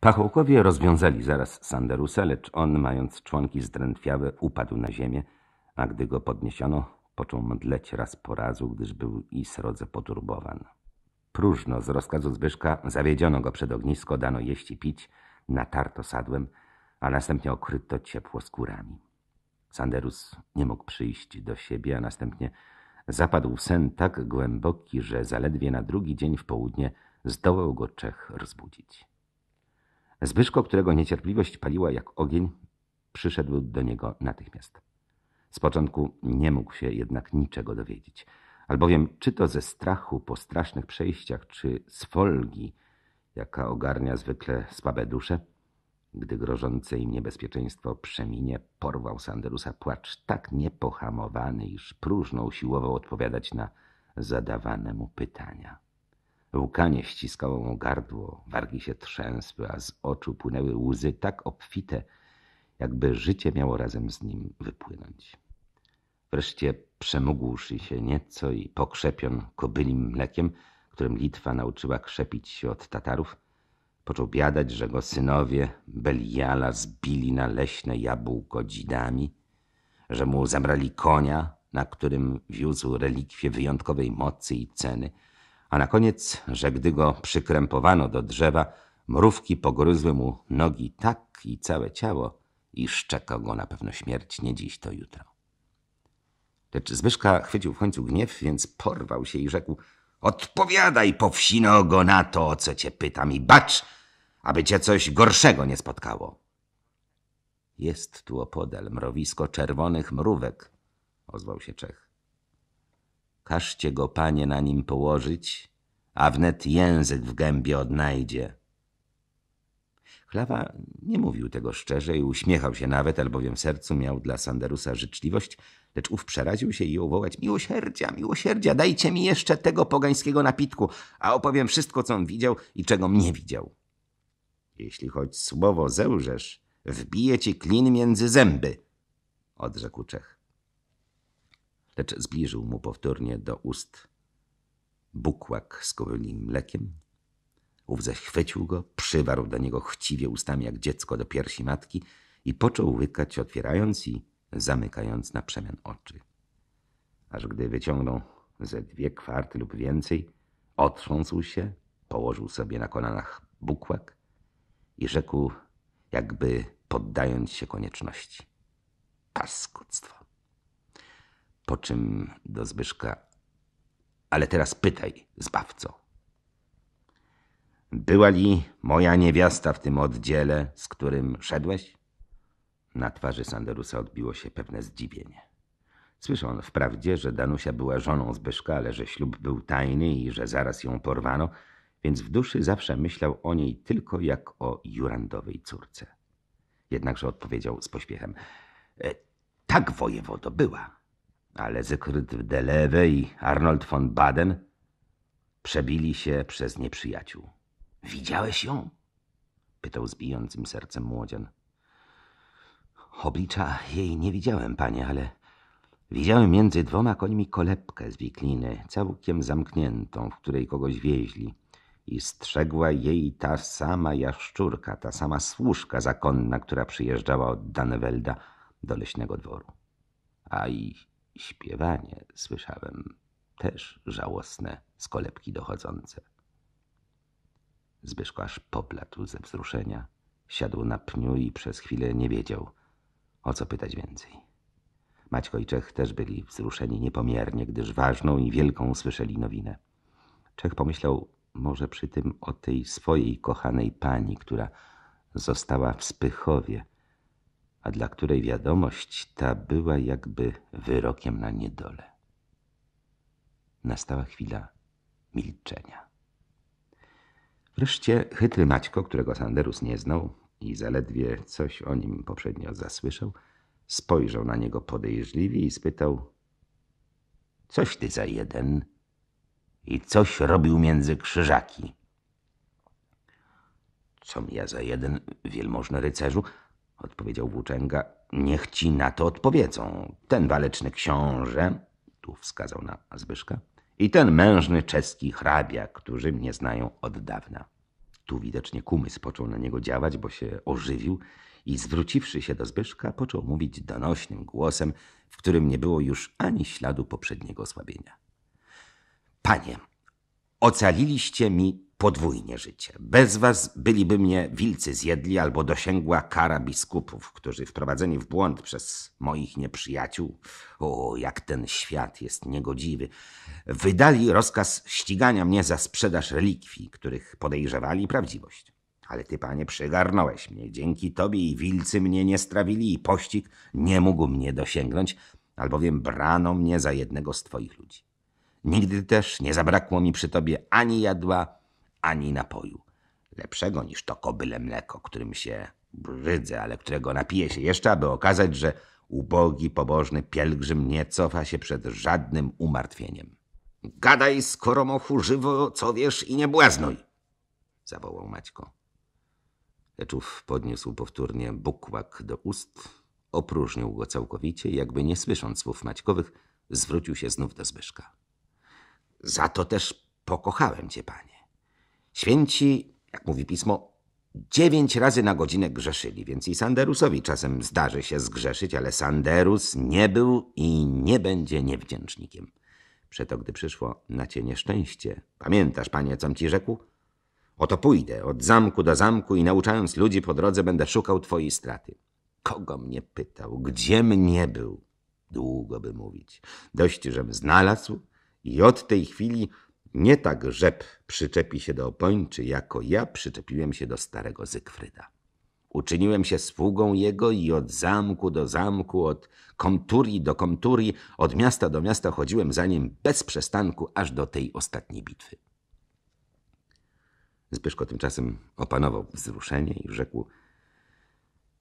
Pachołkowie rozwiązali zaraz Sanderusa, lecz on, mając członki zdrętwiałe, upadł na ziemię, a gdy go podniesiono, począł mdleć raz po razu, gdyż był i srodze poturbowan. Próżno z rozkazu Zbyszka zawiedziono go przed ognisko, dano jeść i pić, natarto sadłem, a następnie okryto ciepło skórami. Sanderus nie mógł przyjść do siebie, a następnie zapadł w sen tak głęboki, że zaledwie na drugi dzień w południe zdołał go Czech rozbudzić. Zbyszko, którego niecierpliwość paliła jak ogień, przyszedł do niego natychmiast. Z początku nie mógł się jednak niczego dowiedzieć, albowiem czy to ze strachu po strasznych przejściach, czy z folgi, jaka ogarnia zwykle słabe dusze, gdy grożące im niebezpieczeństwo przeminie, porwał Sanderusa płacz tak niepohamowany, iż próżno usiłował odpowiadać na zadawane mu pytania. Łkanie ściskało mu gardło, wargi się trzęsły, a z oczu płynęły łzy tak obfite, jakby życie miało razem z nim wypłynąć. Wreszcie przemógłszy się nieco i pokrzepion kobylim mlekiem, którym Litwa nauczyła krzepić się od Tatarów, począł biadać, że go synowie Beliala zbili na leśne jabłko dzidami, że mu zabrali konia, na którym wiózł relikwie wyjątkowej mocy i ceny – a na koniec, że gdy go przykrępowano do drzewa, mrówki pogryzły mu nogi tak i całe ciało, iż czeka go na pewno śmierć nie dziś, to jutro. Lecz Zbyszka chwycił w końcu gniew, więc porwał się i rzekł – Odpowiadaj, powsino go na to, o co cię pytam i bacz, aby cię coś gorszego nie spotkało. Jest tu opodal mrowisko czerwonych mrówek – ozwał się Czech. Każcie go, panie, na nim położyć, a wnet język w gębie odnajdzie. Chlawa nie mówił tego szczerze i uśmiechał się nawet, albowiem w sercu miał dla Sanderusa życzliwość, lecz ów przeraził się i uwołać – miłosierdzia, miłosierdzia, dajcie mi jeszcze tego pogańskiego napitku, a opowiem wszystko, co widział i czego nie widział. Jeśli choć słowo zełżesz, wbiję ci klin między zęby – odrzekł Czech lecz zbliżył mu powtórnie do ust bukłak z kowylnym mlekiem. Ów chwycił go, przywarł do niego chciwie ustami jak dziecko do piersi matki i począł łykać, otwierając i zamykając na przemian oczy. Aż gdy wyciągnął ze dwie kwarty lub więcej, otrząsł się, położył sobie na kolanach bukłak i rzekł, jakby poddając się konieczności. Paskudztwo. Po czym do Zbyszka, ale teraz pytaj, zbawco. Była li moja niewiasta w tym oddziele, z którym szedłeś? Na twarzy Sanderusa odbiło się pewne zdziwienie. Słyszał on wprawdzie, że Danusia była żoną Zbyszka, ale że ślub był tajny i że zaraz ją porwano, więc w duszy zawsze myślał o niej tylko jak o jurandowej córce. Jednakże odpowiedział z pośpiechem. E, tak, wojewodo, była ale Zygfryd de i Arnold von Baden przebili się przez nieprzyjaciół. Widziałeś ją? pytał z bijącym sercem młodzian. Oblicza jej nie widziałem, panie, ale widziałem między dwoma końmi kolebkę z wikliny, całkiem zamkniętą, w której kogoś wieźli. I strzegła jej ta sama jaszczurka, ta sama służka zakonna, która przyjeżdżała od Danewelda do leśnego dworu. A i śpiewanie słyszałem, też żałosne skolebki dochodzące. Zbyszko aż pobladł ze wzruszenia, siadł na pniu i przez chwilę nie wiedział, o co pytać więcej. Maćko i Czech też byli wzruszeni niepomiernie, gdyż ważną i wielką słyszeli nowinę. Czech pomyślał może przy tym o tej swojej kochanej pani, która została w Spychowie – a dla której wiadomość ta była jakby wyrokiem na niedolę. Nastała chwila milczenia. Wreszcie chytry Maćko, którego Sanderus nie znał i zaledwie coś o nim poprzednio zasłyszał, spojrzał na niego podejrzliwie i spytał – Coś ty za jeden? I coś robił między krzyżaki? – Com ja za jeden, wielmożny rycerzu – odpowiedział włóczęga. Niech ci na to odpowiedzą. Ten waleczny książę, tu wskazał na Zbyszka, i ten mężny czeski hrabia, którzy mnie znają od dawna. Tu widocznie kumys począł na niego działać, bo się ożywił i zwróciwszy się do Zbyszka, począł mówić donośnym głosem, w którym nie było już ani śladu poprzedniego osłabienia. Panie, ocaliliście mi podwójnie życie. Bez was byliby mnie wilcy zjedli albo dosięgła kara biskupów, którzy wprowadzeni w błąd przez moich nieprzyjaciół, o jak ten świat jest niegodziwy, wydali rozkaz ścigania mnie za sprzedaż relikwii, których podejrzewali prawdziwość. Ale ty, panie, przygarnąłeś mnie. Dzięki tobie i wilcy mnie nie strawili i pościg nie mógł mnie dosięgnąć, albowiem brano mnie za jednego z twoich ludzi. Nigdy też nie zabrakło mi przy tobie ani jadła, ani napoju. Lepszego niż to kobyle mleko, którym się brzydzę, ale którego napije się jeszcze, aby okazać, że ubogi, pobożny pielgrzym nie cofa się przed żadnym umartwieniem. Gadaj, skoro mochu żywo, co wiesz i nie błaznuj! zawołał Maćko. Leczów podniósł powtórnie bukłak do ust, opróżnił go całkowicie i jakby nie słysząc słów Maćkowych, zwrócił się znów do Zbyszka. Za to też pokochałem cię, panie. Święci, jak mówi pismo, dziewięć razy na godzinę grzeszyli, więc i Sanderusowi czasem zdarzy się zgrzeszyć, ale Sanderus nie był i nie będzie niewdzięcznikiem. Przeto gdy przyszło na cię nieszczęście, pamiętasz, panie, com ci rzekł? Oto pójdę od zamku do zamku i nauczając ludzi po drodze będę szukał twojej straty. Kogo mnie pytał, gdzie mnie był? Długo by mówić. Dość, żem znalazł i od tej chwili nie tak rzep przyczepi się do opończy, jako ja przyczepiłem się do starego Zygfryda. Uczyniłem się sługą jego i od zamku do zamku, od komturii do komturii, od miasta do miasta chodziłem za nim bez przestanku aż do tej ostatniej bitwy. Zbyszko tymczasem opanował wzruszenie i rzekł –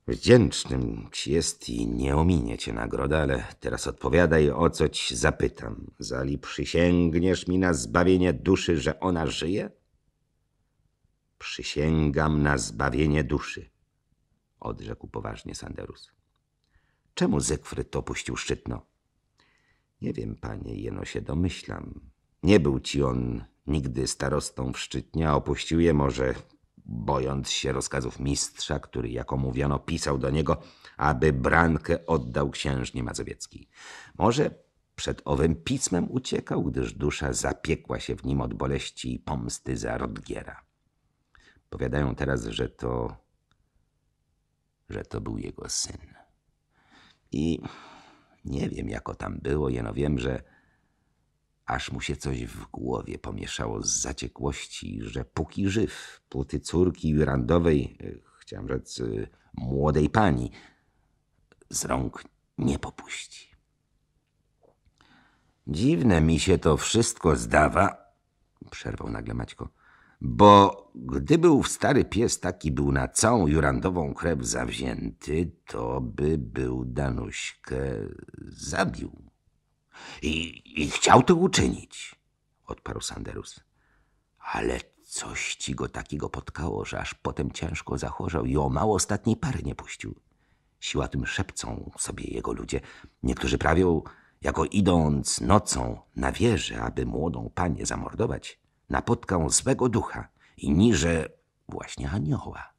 Wdzięcznym ci jest i nie ominie cię nagroda, ale teraz odpowiadaj, o co ci zapytam. Zali przysięgniesz mi na zbawienie duszy, że ona żyje? Przysięgam na zbawienie duszy, odrzekł poważnie Sanderus. Czemu Zygfryd opuścił szczytno? Nie wiem, panie, jeno się domyślam. Nie był ci on nigdy starostą w Szczytnie, opuścił je może bojąc się rozkazów mistrza, który, jako mówiono, pisał do niego, aby brankę oddał księżnie mazowieckiej. Może przed owym pismem uciekał, gdyż dusza zapiekła się w nim od boleści i pomsty za Rodgiera. Powiadają teraz, że to... że to był jego syn. I nie wiem, jako tam było, jeno wiem, że aż mu się coś w głowie pomieszało z zaciekłości, że póki żyw, póty córki randowej, e, chciałem rzec e, młodej pani, z rąk nie popuści. Dziwne mi się to wszystko zdawa, przerwał nagle Maćko, bo gdy był stary pies taki był na całą jurandową krew zawzięty, to by był Danuśkę zabił. I, i chciał to uczynić, odparł Sanderus. Ale coś ci go takiego potkało, że aż potem ciężko zachorzał i o mało ostatniej pary nie puścił. Siła tym szepcą sobie jego ludzie. Niektórzy prawią, jako idąc nocą na wieżę, aby młodą panię zamordować, napotkał złego ducha i niże właśnie anioła.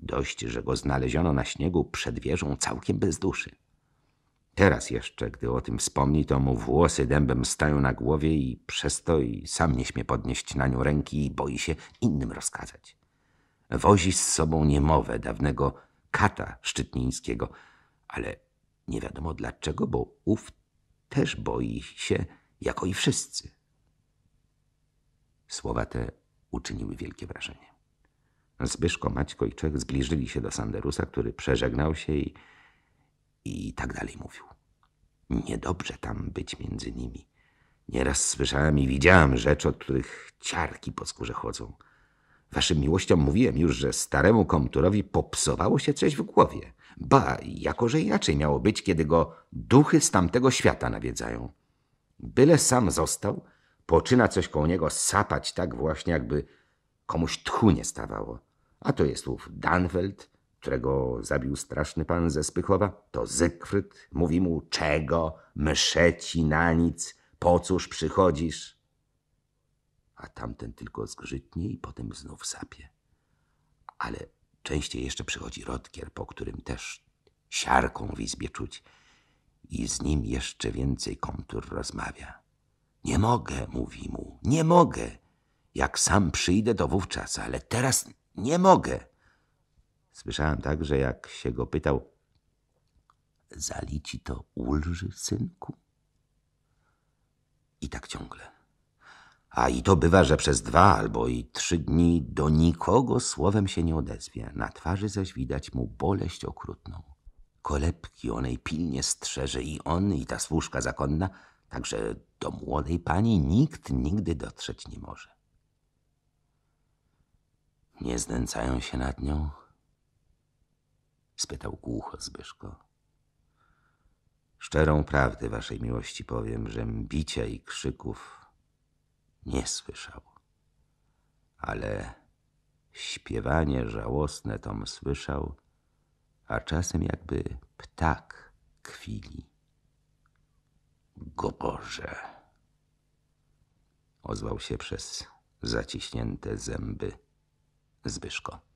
Dość, że go znaleziono na śniegu przed wieżą całkiem bez duszy. Teraz jeszcze, gdy o tym wspomni, to mu włosy dębem stają na głowie i przez to i sam nie śmie podnieść na nią ręki i boi się innym rozkazać. Wozi z sobą niemowę dawnego kata szczytnińskiego, ale nie wiadomo dlaczego, bo ów też boi się jako i wszyscy. Słowa te uczyniły wielkie wrażenie. Zbyszko, Maćko i Czech zbliżyli się do Sanderusa, który przeżegnał się i i tak dalej mówił. Niedobrze tam być między nimi. Nieraz słyszałem i widziałem rzeczy, od których ciarki po skórze chodzą. Waszym miłościom mówiłem już, że staremu komturowi popsowało się coś w głowie. Ba, jako że inaczej miało być, kiedy go duchy z tamtego świata nawiedzają. Byle sam został, poczyna coś koło niego sapać tak właśnie, jakby komuś tchu nie stawało. A to jest ów Danfeld, którego zabił straszny pan ze Spychowa, to Zygfryd mówi mu, czego, mszeci na nic, po cóż przychodzisz? A tamten tylko zgrzytnie i potem znów sapie. Ale częściej jeszcze przychodzi Rodkier, po którym też siarką w izbie czuć i z nim jeszcze więcej kontur rozmawia. Nie mogę, mówi mu, nie mogę. Jak sam przyjdę, to wówczas, ale teraz nie mogę. Słyszałem także, jak się go pytał, zalici to ulży, synku? I tak ciągle. A i to bywa, że przez dwa albo i trzy dni do nikogo słowem się nie odezwie. Na twarzy zaś widać mu boleść okrutną. Kolebki onej pilnie strzeże i on, i ta służka zakonna, także do młodej pani nikt nigdy dotrzeć nie może. Nie znęcają się nad nią, spytał głucho Zbyszko. Szczerą prawdę waszej miłości powiem, że bicia i krzyków nie słyszał. Ale śpiewanie żałosne tom słyszał, a czasem jakby ptak kwili. Go Boże! Ozwał się przez zaciśnięte zęby Zbyszko.